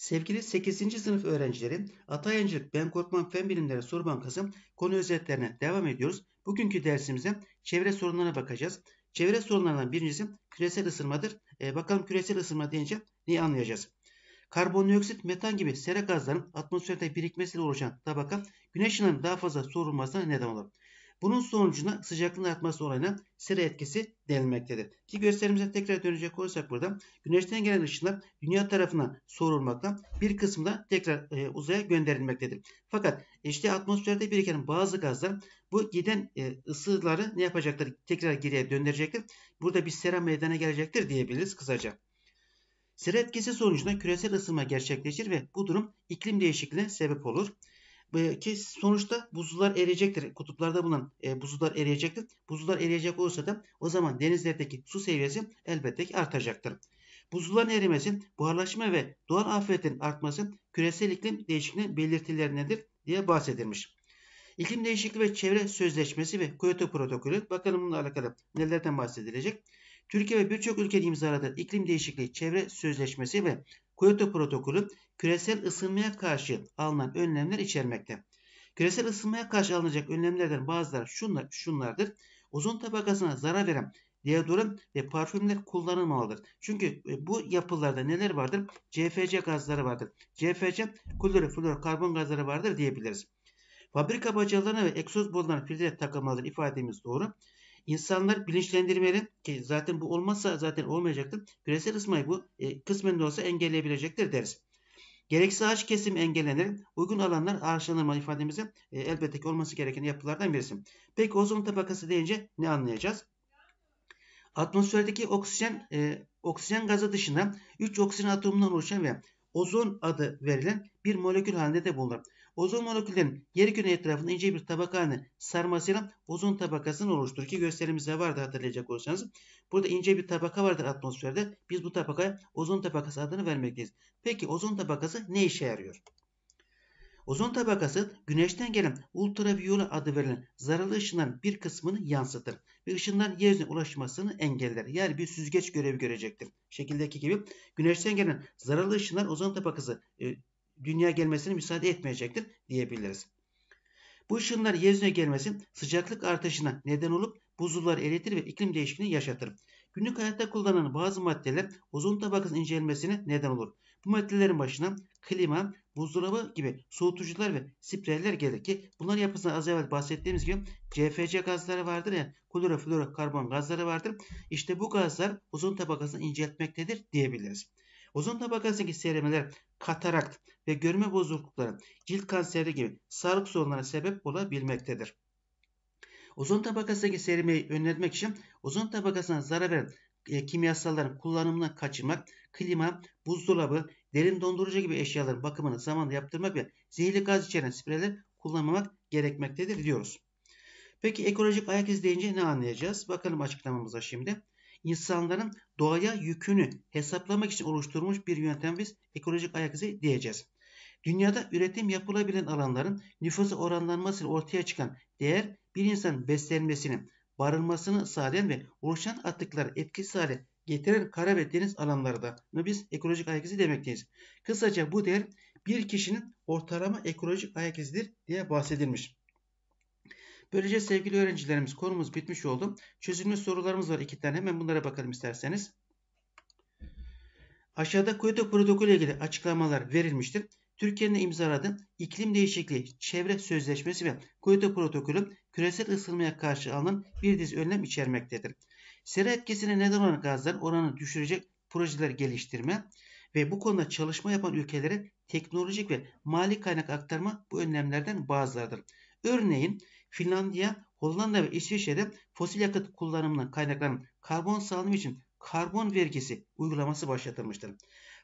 Sevgili 8. sınıf öğrencileri, Atay Yayıncılık Ben Korkmam Fen Bilimleri Soru Bankası konu özetlerine devam ediyoruz. Bugünkü dersimize çevre sorunlarına bakacağız. Çevre sorunlarından birincisi küresel ısınmadır. E, bakalım küresel ısınma deyince neyi anlayacağız? Karbondioksit, metan gibi sera gazların atmosferde birikmesiyle oluşan tabaka güneş ışınlarının daha fazla sorulmasına neden olur. Bunun sonucunda sıcaklığın artması olayına sera etkisi denilmektedir. Ki gösterimize tekrar dönecek olursak burada güneşten gelen ışınlar dünya tarafına sorulmakla bir kısmı da tekrar e, uzaya gönderilmektedir. Fakat işte atmosferde biriken bazı gazlar bu giden e, ısıları ne yapacaklar Tekrar geriye döndürecektir. Burada bir sera meydana gelecektir diyebiliriz kısaca. Sera etkisi sonucunda küresel ısınma gerçekleşir ve bu durum iklim değişikliğine sebep olur. Ee, ki sonuçta buzullar eriyecektir. Kutuplarda bulunan e, buzullar eriyecektir. Buzullar eriyecek olursa da o zaman denizlerdeki su seviyesi elbette ki artacaktır. Buzulların erimesi, buharlaşma ve doğal afetlerin artması küresel iklim değişikliğinin belirtilerindendir diye bahsedilmiş. İklim değişikliği ve çevre sözleşmesi ve Kyoto protokolü bakalım bununla alakalı nelerden bahsedilecek. Türkiye ve birçok ülkenin imzaladığı İklim değişikliği çevre sözleşmesi ve Kyoto protokolü küresel ısınmaya karşı alınan önlemler içermekte. Küresel ısınmaya karşı alınacak önlemlerden bazıları şunlar, şunlardır. Ozon tabakasına zarar veren deodorant ve parfümler kullanılmamalıdır. Çünkü e, bu yapılarda neler vardır? CFC gazları vardır. CFC karbon gazları vardır diyebiliriz. Fabrika bacalarına ve egzoz borularına filtre takılmalıdır ifademiz doğru. İnsanlar bilinçlendirmeleri ki zaten bu olmazsa zaten olmayacaktır. Küresel ısınmayı bu e, kısmen de olsa engelleyebilecektir deriz. Gerekse ağaç kesim engellenir. Uygun alanlar ağaçlanırma ifademize e, elbette ki olması gereken yapılardan birisi. Peki ozon tabakası deyince ne anlayacağız? Atmosferdeki oksijen e, oksijen gazı dışında 3 oksijen atomundan oluşan ve ozon adı verilen bir molekül halinde de bulunur. Ozon moleküllerinin yeri küre etrafında ince bir tabaka haline sarmasıyla ozon tabakasını oluşturur ki gösterimizde vardı hatırlayacak olursanız. Burada ince bir tabaka vardır atmosferde. Biz bu tabakaya ozon tabakası adını vermekteyiz. Peki ozon tabakası ne işe yarıyor? Ozon tabakası güneşten gelen ultraviyole adı verilen zararlı ışınların bir kısmını yansıtır ve ışınların yeryüzüne ulaşmasını engeller. Yani bir süzgeç görevi görecektir. Şekildeki gibi güneşten gelen zararlı ışınlar ozon tabakası e, dünya gelmesine müsaade etmeyecektir diyebiliriz. Bu ışınlar yeryüzüne gelmesin, sıcaklık artışına neden olup buzulları eritir ve iklim değişikliğini yaşatır. Günlük hayatta kullanılan bazı maddeler ozon tabakasının incelmesine neden olur. Bu maddelerin başına klima, buzdolabı gibi soğutucular ve spreyler gelir ki bunlar yapısında az evvel bahsettiğimiz gibi CFC gazları vardır yani kloroflorokarbon gazları vardır. İşte bu gazlar ozon tabakasını inceltmektedir diyebiliriz. Ozon tabakasındaki seyremeler katarakt ve görme bozuklukları, cilt kanseri gibi sağlık sorunlarına sebep olabilmektedir. Ozon tabakasındaki seyremeyi önlemek için ozon tabakasına zarar veren e, kimyasalların kullanımına kaçınmak, klima, buzdolabı, derin dondurucu gibi eşyaların bakımını zamanında yaptırmak ve zehirli gaz içeren spreyler kullanmamak gerekmektedir diyoruz. Peki ekolojik ayak izi deyince ne anlayacağız? Bakalım açıklamamıza şimdi. İnsanların doğaya yükünü hesaplamak için oluşturmuş bir yöntem biz ekolojik ayak izi diyeceğiz. Dünyada üretim yapılabilen alanların nüfusa oranlanmasıyla ortaya çıkan değer bir insanın beslenmesini, barınmasını sağlayan ve oluşan atıkları etkisiz hale getiren kara ve deniz alanları Bunu biz ekolojik ayak izi demekteyiz. Kısaca bu değer bir kişinin ortalama ekolojik ayak izidir diye bahsedilmiş. Böylece sevgili öğrencilerimiz konumuz bitmiş oldu. Çözülme sorularımız var iki tane. Hemen bunlara bakalım isterseniz. Aşağıda Kyoto protokolü ile ilgili açıklamalar verilmiştir. Türkiye'nin imzaladığı iklim değişikliği, çevre sözleşmesi ve Kyoto protokolü küresel ısınmaya karşı alınan bir dizi önlem içermektedir. Sera etkisine neden olan gazların oranını düşürecek projeler geliştirme ve bu konuda çalışma yapan ülkelere teknolojik ve mali kaynak aktarma bu önlemlerden bazılarıdır. Örneğin Finlandiya, Hollanda ve İsviçre'de fosil yakıt kullanımından kaynaklanan karbon salınımı için karbon vergisi uygulaması başlatılmıştır.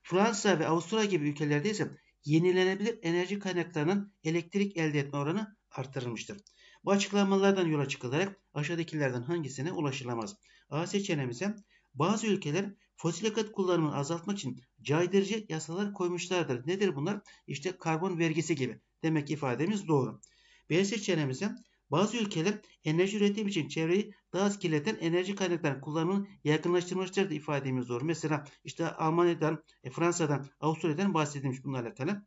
Fransa ve Avusturya gibi ülkelerde ise yenilenebilir enerji kaynaklarının elektrik elde etme oranı artırılmıştır. Bu açıklamalardan yola çıkılarak aşağıdakilerden hangisine ulaşılamaz? A seçeneğimize bazı ülkeler fosil yakıt kullanımını azaltmak için caydırıcı yasalar koymuşlardır. Nedir bunlar? İşte karbon vergisi gibi. Demek ki ifademiz doğru. B seçeneğimize bazı ülkeler enerji üretim için çevreyi daha az kirleten enerji kaynaklarının kullanımını yakınlaştırmışlardır ifademiz doğru. Mesela işte Almanya'dan, e, Fransa'dan, Avusturya'dan bahsedilmiş bununla alakalı.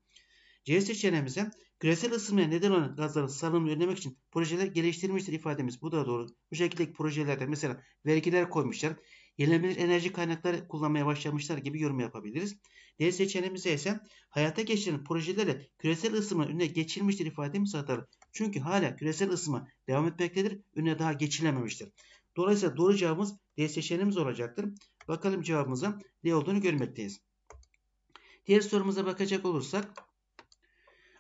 C seçeneğimize küresel ısınmaya neden olan gazların salınımını önlemek için projeler geliştirmiştir ifademiz. Bu da doğru. Bu şekilde projelerde mesela vergiler koymuşlar. Yenilenebilir enerji kaynakları kullanmaya başlamışlar gibi yorum yapabiliriz. D seçeneğimize ise hayata geçirilen projelerle küresel ısınma önüne geçilmiştir ifademiz hatalı. Çünkü hala küresel ısınma devam etmektedir. Önüne daha geçilememiştir. Dolayısıyla doğru cevabımız D seçeneğimiz olacaktır. Bakalım cevabımızın D olduğunu görmekteyiz. Diğer sorumuza bakacak olursak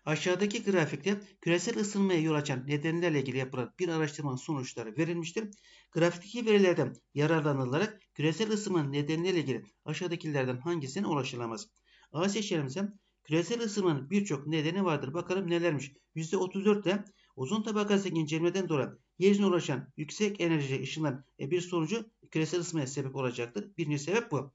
Aşağıdaki grafikte küresel ısınmaya yol açan nedenlerle ilgili yapılan bir araştırmanın sonuçları verilmiştir. Grafikteki verilerden yararlanılarak küresel ısınmanın nedenleriyle ilgili aşağıdakilerden hangisine ulaşılamaz? A seçeneğimizde küresel ısınmanın birçok nedeni vardır. Bakalım nelermiş? %34 ile ozon tabakasındaki incelmeden dolayı yeryüzüne ulaşan yüksek enerji ışınların e, bir sonucu küresel ısınmaya sebep olacaktır. Birinci sebep bu.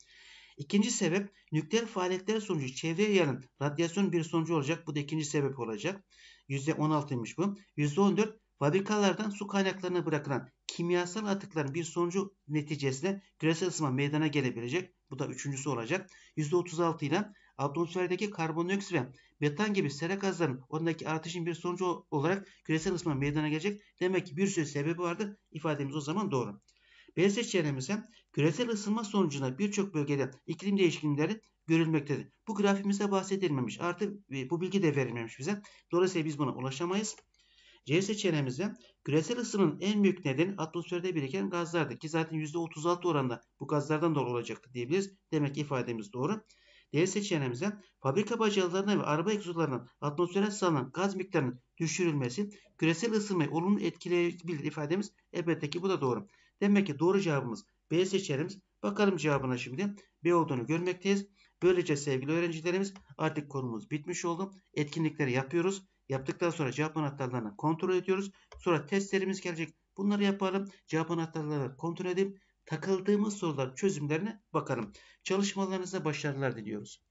İkinci sebep nükleer faaliyetler sonucu çevreye yayılan radyasyon bir sonucu olacak. Bu da ikinci sebep olacak. %16'ymış bu. %14 fabrikalardan su kaynaklarına bırakılan kimyasal atıkların bir sonucu neticesinde küresel ısınma meydana gelebilecek. Bu da üçüncüsü olacak. %36 ile atmosferdeki karbondioksit ve metan gibi sera gazların oradaki artışın bir sonucu olarak küresel ısınma meydana gelecek. Demek ki bir sürü sebebi vardır. İfademiz o zaman doğru. B seçeneğim küresel ısınma sonucunda birçok bölgede iklim değişiklikleri görülmektedir. Bu grafimize bahsedilmemiş. artık e, bu bilgi de verilmemiş bize. Dolayısıyla biz buna ulaşamayız. C seçeneğimizde küresel ısının en büyük nedeni atmosferde biriken gazlardır ki zaten %36 oranda bu gazlardan dolayı olacaktı diyebiliriz. Demek ki ifademiz doğru. D seçeneğimizde fabrika bacalarına ve araba egzolarına atmosfere salınan gaz miktarının düşürülmesi küresel ısınmayı olumlu etkileyebilir ifademiz elbette ki bu da doğru. Demek ki doğru cevabımız B seçerimiz. Bakalım cevabına şimdi. B olduğunu görmekteyiz. Böylece sevgili öğrencilerimiz artık konumuz bitmiş oldu. Etkinlikleri yapıyoruz. Yaptıktan sonra cevap anahtarlarını kontrol ediyoruz. Sonra testlerimiz gelecek. Bunları yapalım. Cevap anahtarlarını kontrol edip takıldığımız sorular çözümlerine bakalım. Çalışmalarınıza başarılar diliyoruz.